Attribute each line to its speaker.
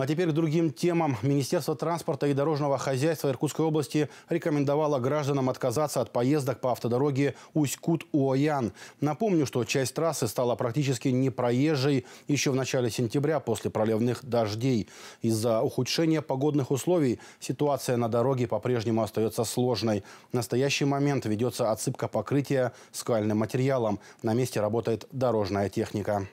Speaker 1: А теперь к другим темам. Министерство транспорта и дорожного хозяйства Иркутской области рекомендовало гражданам отказаться от поездок по автодороге Усть-Кут-Уоян. Напомню, что часть трассы стала практически непроезжей еще в начале сентября после проливных дождей. Из-за ухудшения погодных условий ситуация на дороге по-прежнему остается сложной. В настоящий момент ведется отсыпка покрытия скальным материалом. На месте работает дорожная техника.